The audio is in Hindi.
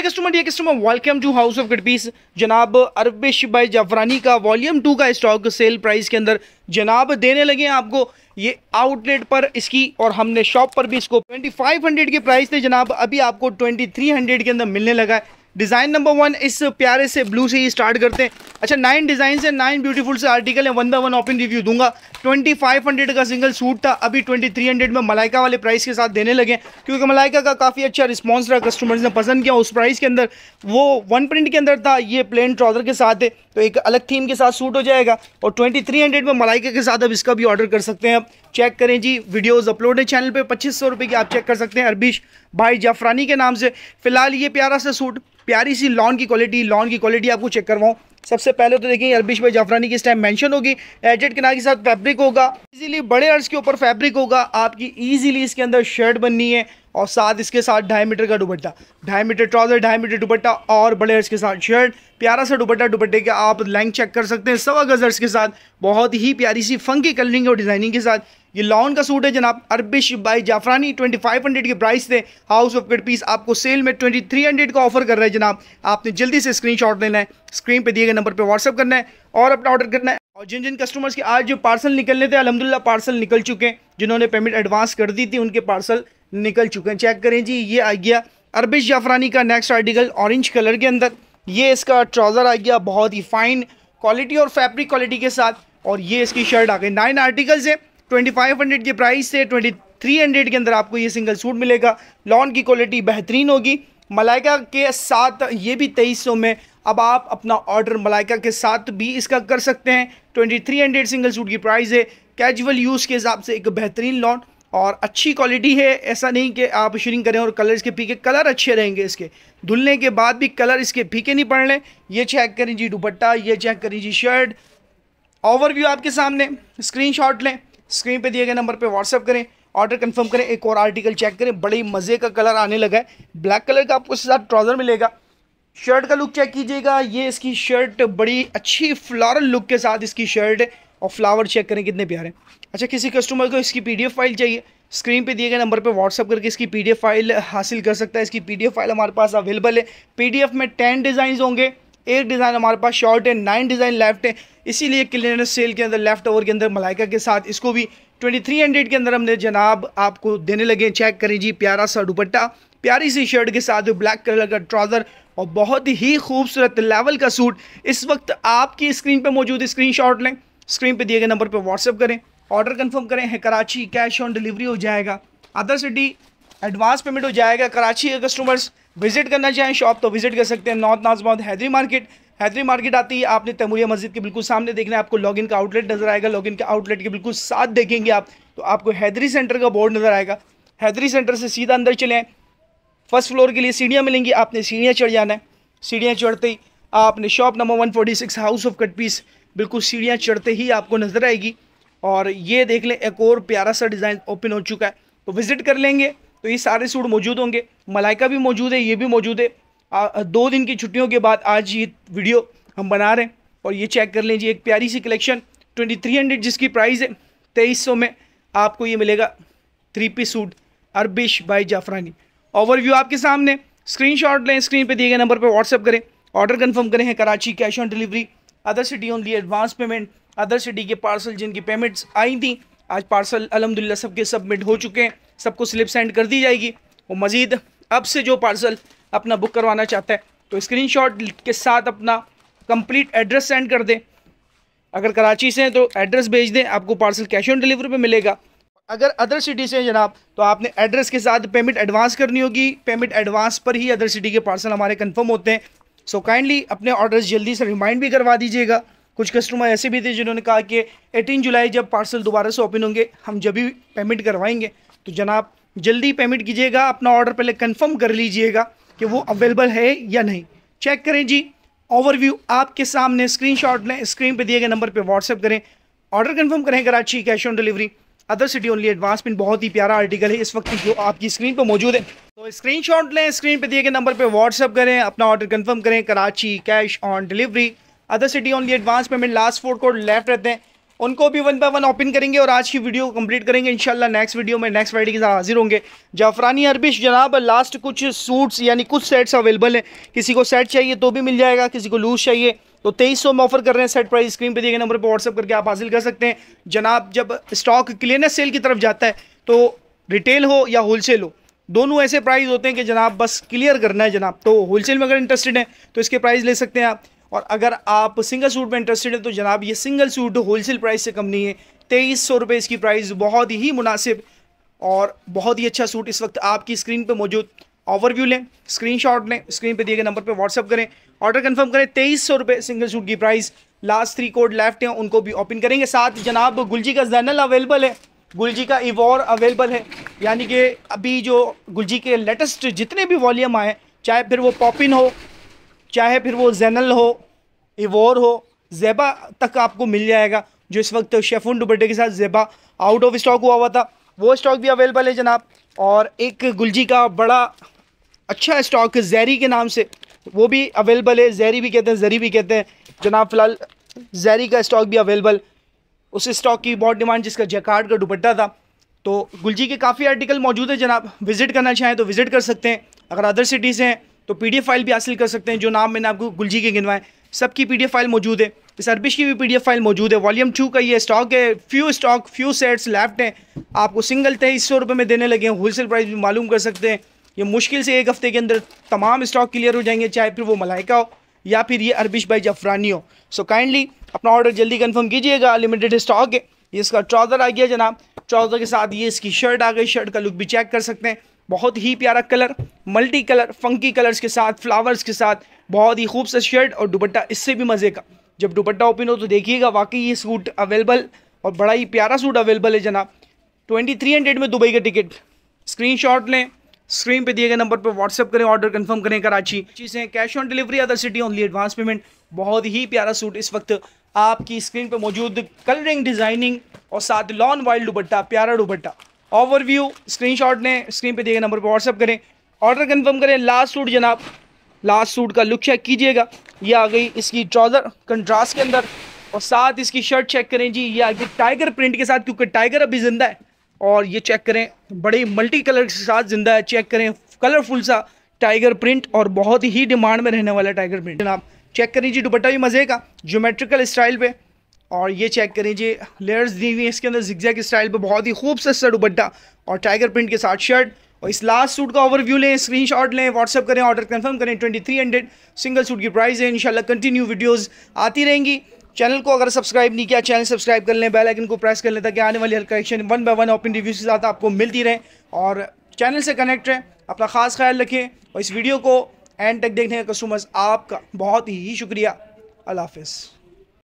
dear customer dear customer welcome to house of गडबीस जनाब अरबिश भाई जाफरानी का वॉल्यूम टू का स्टॉक सेल प्राइस के अंदर जनाब देने लगे हैं आपको ये आउटलेट पर इसकी और हमने शॉप पर भी इसको 2500 के प्राइस थे जनाब अभी आपको 2300 के अंदर मिलने लगा है डिज़ाइन नंबर वन इस प्यारे से ब्लू से ही स्टार्ट करते हैं अच्छा नाइन डिज़ाइन से नाइन ब्यूटीफुल से आर्टिकल है one by one open review दूंगा ट्वेंटी फाइव हंड्रेड का सिंगल सूट था अभी ट्वेंटी थ्री हंड्रेड में मलाइका वाले प्राइस के साथ देने लगे क्योंकि मलाइका का काफ़ी अच्छा रिस्पॉन्स रहा कस्टमर्स ने पसंद किया उस प्राइस के अंदर वो वन प्रिंट के अंदर था ये प्लेन ट्राउज़र के साथ है तो एक अलग थीम के साथ सूट हो जाएगा और ट्वेंटी थ्री हंड्रेड में मलाइका के साथ अब इसका भी ऑर्डर कर सकते हैं आप चेक करें जी वीडियोज़ अपलोड है चैनल पर पच्चीस सौ रुपये की आप चेक कर सकते हैं अरबीश भाई जाफरानी के नाम से फ़िलहाल ये प्यारा सा सूट प्यारी सी लॉन की क्वालिटी लॉन की क्वालिटी आपको चेक करवाऊँ सबसे पहले तो देखिए अरबिश भाई जाफरानी की इस टाइम मेंशन होगी एजेड किनार के साथ फैब्रिक होगा इजीली बड़े अर्ज के ऊपर फैब्रिक होगा आपकी इजीली इसके अंदर शर्ट बननी है और साथ इसके साथ ढाई मीटर का दुपट्टा ढाई मीटर ट्राउजर ढाई मीटर दुपट्टा और बड़े अर्ज के साथ शर्ट प्यारा सा दुपट्टा दुपट्टे के आप लेंथ चेक कर सकते हैं सवा गजर्स के साथ बहुत ही प्यारी सी फंकी कलरिंग और डिज़ाइनिंग के साथ ये लॉन का सूट है जनाब अरबिश बाई जाफरानी 2500 की प्राइस थे हाउस ऑफ गड पीस आपको सेल में 2300 का ऑफर कर रहे हैं जनाब आपने जल्दी से स्क्रीनशॉट लेना है स्क्रीन पे दिए गए नंबर पे व्हाट्सअप करना है और अपना ऑर्डर करना है और जिन जिन कस्टमर्स के आज जो पार्सल निकलने थे अलहमदिल्ला पार्सल निकल चुके हैं जिन्होंने पेमेंट एडवांस कर दी थी उनके पार्सल निकल चुके हैं चेक करें जी ये आ गया अरबिश जाफरानी का नेक्स्ट आर्टिकल ऑरेंज कलर के अंदर ये इसका ट्राउज़र आ गया बहुत ही फाइन क्वालिटी और फैब्रिक क्वालिटी के साथ और ये इसकी शर्ट आ गई नाइन आर्टिकल्स है ट्वेंटी फाइव हंड्रेड के प्राइस से ट्वेंटी थ्री हंड्रेड के अंदर आपको ये सिंगल सूट मिलेगा लॉन की क्वालिटी बेहतरीन होगी मलाइका के साथ ये भी तेईस सौ में अब आप अपना ऑर्डर मलाइका के साथ भी इसका कर सकते हैं twenty three hundred single suit की प्राइस है कैजुअल यूज़ के हिसाब से एक बेहतरीन लॉन और अच्छी क्वालिटी है ऐसा नहीं कि आप श्रिंक करें और कलर इसके पीके कलर अच्छे रहेंगे इसके धुलने के बाद भी कलर इसके पीके नहीं पड़ लें ये चेक करें जी दुपट्टा ये चेक करें जी शर्ट ओवरव्यू आपके सामने स्क्रीनशॉट लें स्क्रीन पे दिए गए नंबर पे व्हाट्सअप करें ऑर्डर कंफर्म करें एक और आर्टिकल चेक करें बड़े मज़े का कलर आने लगा है ब्लैक कलर का आपको उसके साथ ट्राउज़र मिलेगा शर्ट का लुक चेक कीजिएगा ये इसकी शर्ट बड़ी अच्छी फ्लॉरल लुक के साथ इसकी शर्ट है और फ्लावर चेक करें कितने प्यारे अच्छा किसी कस्टमर को इसकी पी फाइल चाहिए स्क्रीन पे दिए गए नंबर पे व्हाट्सअप करके इसकी पीडीएफ फाइल हासिल कर सकता है इसकी पीडीएफ फाइल हमारे पास अवेलेबल है पीडीएफ में टेन डिज़ाइन होंगे एट डिज़ाइन हमारे पास शॉर्ट है नाइन डिज़ाइन लेफ्ट है इसीलिए क्लियर सेल के अंदर लेफ्ट ओवर के अंदर मलाइका के साथ इसको भी ट्वेंटी थ्री हंड्रेड के अंदर हमने जनाब आपको देने लगे चेक करें जी प्यारा सा दुपट्टा प्यारी सी शर्ट के साथ ब्लैक कलर का ट्राउज़र और बहुत ही खूबसूरत लेवल का सूट इस वक्त आपकी स्क्रीन पर मौजूद स्क्रीन लें स्क्रीन पर दिए गए नंबर पर व्हाट्सअप करें ऑर्डर कन्फर्म करें है कराची कैश ऑन डिलीवरी हो जाएगा अदर सिटी एडवांस पेमेंट हो जाएगा कराची के कस्टमर्स विजिट करना चाहें शॉप तो विजिट कर सकते हैं north Nazimabad Haidery market Haidery market आती है आपने तैमूरिया मस्जिद के बिल्कुल सामने देखना है आपको लॉगिन का आउटलेट नज़र आएगा लॉगिन के आउटलेट के बिल्कुल साथ देखेंगे आप तो आपको हैदरी सेंटर का बोर्ड नज़र आएगा हैदरी सेंटर से सीधा अंदर चले फर्स्ट फ्लोर के लिए सीढ़ियाँ मिलेंगी आपने सीढ़ियाँ चढ़ जाना है सीढ़ियाँ चढ़ते ही आपने shop number one six house of cut piece बिल्कुल सीढ़ियाँ चढ़ते ही आपको नज़र आएगी और ये देख लें एक और प्यारा सा डिज़ाइन ओपन हो चुका है तो विज़िट कर लेंगे तो ये सारे सूट मौजूद होंगे मलाइका भी मौजूद है ये भी मौजूद है आ, दो दिन की छुट्टियों के बाद आज ये वीडियो हम बना रहे हैं और ये चेक कर लीजिए एक प्यारी सी कलेक्शन ट्वेंटी थ्री हंड्रेड जिसकी प्राइस है तेईस सौ में आपको ये मिलेगा थ्री पी सूट अरबिश बाई जाफरानी ओवरव्यू आपके सामने शॉट लें स्क्रीन पर दिए गए नंबर पर व्हाट्सअप करें ऑर्डर कन्फर्म करें हैं Karachi cash on delivery other city only advance payment other city के पार्सल जिनकी पेमेंट्स आई थी आज पार्सल अलहमदिल्ला सबके सबमिट हो चुके हैं सबको स्लिप सेंड कर दी जाएगी और मज़ीद अब से जो पार्सल अपना बुक करवाना चाहता है तो स्क्रीनशॉट के साथ अपना कंप्लीट एड्रेस सेंड कर दें अगर कराची से हैं तो एड्रेस भेज दें आपको पार्सल कैश ऑन डिलीवरी पे मिलेगा अगर अदर सिटी से हैं जनाब तो आपने एड्रेस के साथ पेमेंट एडवांस करनी होगी पेमेंट एडवांस पर ही अदर सिटी के पार्सल हमारे कंफर्म होते हैं सो so काइंडली अपने ऑर्डर्स जल्दी से रिमाइंड भी करवा दीजिएगा कुछ कस्टमर ऐसे भी थे जिन्होंने कहा कि 18 जुलाई जब पार्सल दोबारा से ओपन होंगे हम जब भी पेमेंट करवाएंगे तो जनाब जल्दी पेमेंट कीजिएगा अपना ऑर्डर पहले कंफर्म कर लीजिएगा कि वो अवेलेबल है या नहीं चेक करें जी ओवरव्यू आपके सामने स्क्रीनशॉट लें स्क्रीन पे दिए गए नंबर पे व्हाट्सअप करें ऑर्डर कंफर्म करें Karachi cash on delivery other city only advance पिन बहुत ही प्यारा आर्टिकल है इस वक्त जो आपकी स्क्रीन पर मौजूद है तो स्क्रीनशॉट लें स्क्रीन पे दिए गए नंबर पे व्हाट्सअप करें अपना ऑर्डर कंफर्म करें Karachi cash on delivery other city only advance payment last four code left रहते हैं उनको भी वन बाय वन ओपन करेंगे और आज की वीडियो कंप्लीट करेंगे इंशाल्लाह नेक्स्ट वीडियो में नेक्स्ट फ्राइडे के साथ हाजिर होंगे जाफरानी अरबिश जनाब लास्ट कुछ सूट्स यानी कुछ सेट्स अवेलेबल हैं किसी को सेट चाहिए तो भी मिल जाएगा किसी को लूज चाहिए तो तेईस सौ में ऑफर कर रहे हैं सेट प्राइस स्क्रीन पर दिए गए नंबर पर व्हाट्सअप करके आप हासिल कर सकते हैं जनाब जब स्टॉक क्लियरनेस सेल की तरफ जाता है तो रिटेल हो या होलसेल हो दोनों ऐसे प्राइस होते हैं कि जनाब बस क्लियर करना है जनाब तो होलसेल में अगर इंटरेस्टेड है तो इसके प्राइस ले सकते हैं आप और अगर आप सिंगल सूट में इंटरेस्टेड हैं तो जनाब ये सिंगल सूट होलसेल प्राइस से कम नहीं है तेईस सौ रुपये इसकी प्राइस बहुत ही मुनासिब और बहुत ही अच्छा सूट इस वक्त आपकी स्क्रीन पर मौजूद ओवरव्यू लें स्क्रीनशॉट लें स्क्रीन पे दिए गए नंबर पे व्हाट्सअप करें ऑर्डर कंफर्म करें तेईस सौ रुपये सिंगल सूट की price last three code left हैं उनको भी ओपन करेंगे साथ जनाब गुलजी का जैनल अवेलेबल है गुलजी का इवॉर अवेलेबल है यानी कि अभी जो गुलजी के लेटेस्ट जितने भी वॉल्यूम आए चाहे फिर वो पॉपिन हो चाहे फिर वो जैनल हो इवोर हो जेबा तक आपको मिल जाएगा जो इस वक्त शेफुन दुबट्टे के साथ जेबा आउट ऑफ स्टॉक हुआ हुआ था वो स्टॉक भी अवेलेबल है जनाब और एक गुलजी का बड़ा अच्छा स्टॉक जैरी के नाम से वो भी अवेलेबल है जैरी भी कहते हैं जरी भी कहते हैं जनाब फ़िलहाल जैरी का स्टॉक भी अवेलेबल उस स्टॉक की बहुत डिमांड जिसका जैकार्ड का दुपट्टा था तो गुलजी के काफ़ी आर्टिकल मौजूद है जनाब विज़िट करना चाहें तो विज़िट कर सकते हैं अगर अदर सिटीज़ हैं तो पीडीएफ फाइल भी हासिल कर सकते हैं जो नाम मैंने आपको गुलजी के गिनवाए सबकी पीडीएफ फाइल मौजूद है इस अरबिश की भी पीडीएफ फाइल मौजूद है वॉल्यूम टू का ये स्टॉक है few stock few sets left हैं आपको सिंगल तेईस सौ रुपये में देने लगे हैं होलसेल प्राइस भी मालूम कर सकते हैं ये मुश्किल से एक हफ्ते के अंदर तमाम स्टॉक क्लियर हो जाएंगे चाहे फिर वो मलाइका हो या फिर ये अरबिश भाई जफरानी हो सो काइंडली अपना ऑर्डर जल्दी कन्फर्म कीजिएगा लिमिटेड स्टॉक है ये इसका ट्राउज़र आ गया जनाब ट्राउज़र के साथ ये इसकी शर्ट आ गई शर्ट का लुक भी चेक कर सकते हैं बहुत ही प्यारा colour multi colour funky colours के साथ फ्लावर्स के साथ बहुत ही खूबसूरत शर्ट और दुपट्टा इससे भी मज़े का जब दुपट्टा ओपन हो तो देखिएगा वाकई ये सूट अवेलेबल और बड़ा ही प्यारा सूट अवेलेबल है जनाब ट्वेंटी थ्री हंड्रेड में दुबई का टिकट स्क्रीन शॉट लें स्क्रीन पे दिए गए नंबर पर व्हाट्सअप करें ऑर्डर कंफर्म करें कराची चीज़ें cash on delivery other city only advance payment बहुत ही प्यारा सूट इस वक्त आपकी स्क्रीन पर मौजूद कलरिंग डिज़ाइनिंग और साथ लॉन वाइल्ड दुपट्टा प्यारा दुपट्टा ओवरव्यू स्क्रीनशॉट ने स्क्रीन पे दिए गए नंबर पर व्हाट्सअप करें ऑर्डर कंफर्म करें लास्ट सूट जनाब लास्ट सूट का लुक चेक कीजिएगा ये आ गई इसकी ट्राउज़र कंट्रास्ट के अंदर और साथ इसकी शर्ट चेक करें जी ये आ गई टाइगर प्रिंट के साथ क्योंकि टाइगर अभी ज़िंदा है और ये चेक करें बड़े मल्टी कलर के साथ ज़िंदा है चेक करें कलरफुल सा टाइगर प्रिंट और बहुत ही डिमांड में रहने वाला टाइगर प्रिंट जनाब चेक करें जी दुपट्टा भी मज़े का जोमेट्रिकल स्टाइल पे और ये चेक करें जी लेयर्स दी हुई है इसके अंदर जिक्जैक स्टाइल पे बहुत ही खूबसूरत सा दुपट्टा और टाइगर प्रिंट के साथ शर्ट और इस लास्ट सूट का ओवरव्यू लें स्क्रीनशॉट लें व्हाट्सअप करें ऑर्डर कंफर्म करें 2300 सिंगल सूट की प्राइस है इंशाल्लाह कंटिन्यू वीडियोस आती रहेंगी चैनल को अगर सब्सक्राइब नहीं किया चैनल सब्सक्राइब कर लें बेल आइकन को प्रेस कर लें ताकि आने वाली हर collection one by one open review के साथ आपको मिलती रहे और चैनल से कनेक्ट रहें अपना खास ख्याल रखें और इस वीडियो को एंड तक देखने का कस्टमर्स आपका बहुत ही शुक्रिया अल्लाह हाफिज़